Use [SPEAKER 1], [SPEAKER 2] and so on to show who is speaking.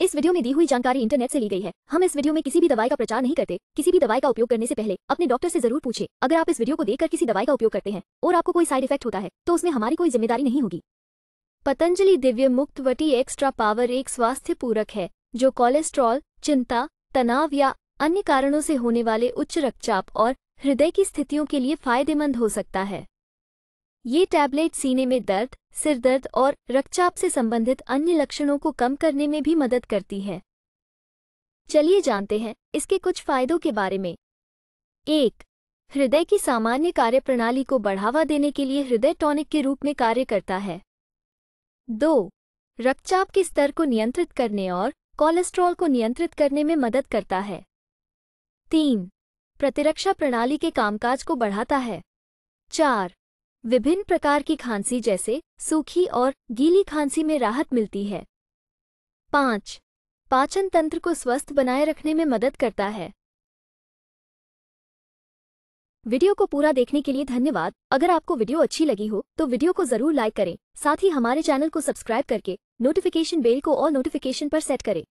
[SPEAKER 1] इस वीडियो में दी हुई जानकारी इंटरनेट से ली गई है हम इस वीडियो में किसी भी दवाई का प्रचार नहीं करते किसी भी दवाई का उपयोग करने से पहले अपने डॉक्टर से जरूर पूछे अगर आप इस वीडियो को देखकर किसी दवाई का उपयोग करते हैं और आपको कोई साइड इफेक्ट होता है तो उसमें हमारी कोई जिम्मेदारी नहीं होगी पतंजलि दिव्य मुक्त वटी एक्स्ट्रा पावर एक स्वास्थ्य पूरक है जो कोलेस्ट्रॉल चिंता तनाव या अन्य कारणों से होने वाले उच्च रक्तचाप और हृदय की स्थितियों के लिए फायदेमंद हो सकता है ये टैबलेट सीने में दर्द सिरदर्द और रक्तचाप से संबंधित अन्य लक्षणों को कम करने में भी मदद करती है चलिए जानते हैं इसके कुछ फायदों के बारे में एक हृदय की सामान्य कार्यप्रणाली को बढ़ावा देने के लिए हृदय टॉनिक के रूप में कार्य करता है दो रक्तचाप के स्तर को नियंत्रित करने और कोलेस्ट्रॉल को नियंत्रित करने में मदद करता है तीन प्रतिरक्षा प्रणाली के कामकाज को बढ़ाता है चार विभिन्न प्रकार की खांसी जैसे सूखी और गीली खांसी में राहत मिलती है पाँच पाचन तंत्र को स्वस्थ बनाए रखने में मदद करता है वीडियो को पूरा देखने के लिए धन्यवाद अगर आपको वीडियो अच्छी लगी हो तो वीडियो को जरूर लाइक करें साथ ही हमारे चैनल को सब्सक्राइब करके नोटिफिकेशन बेल को और नोटिफिकेशन पर सेट करें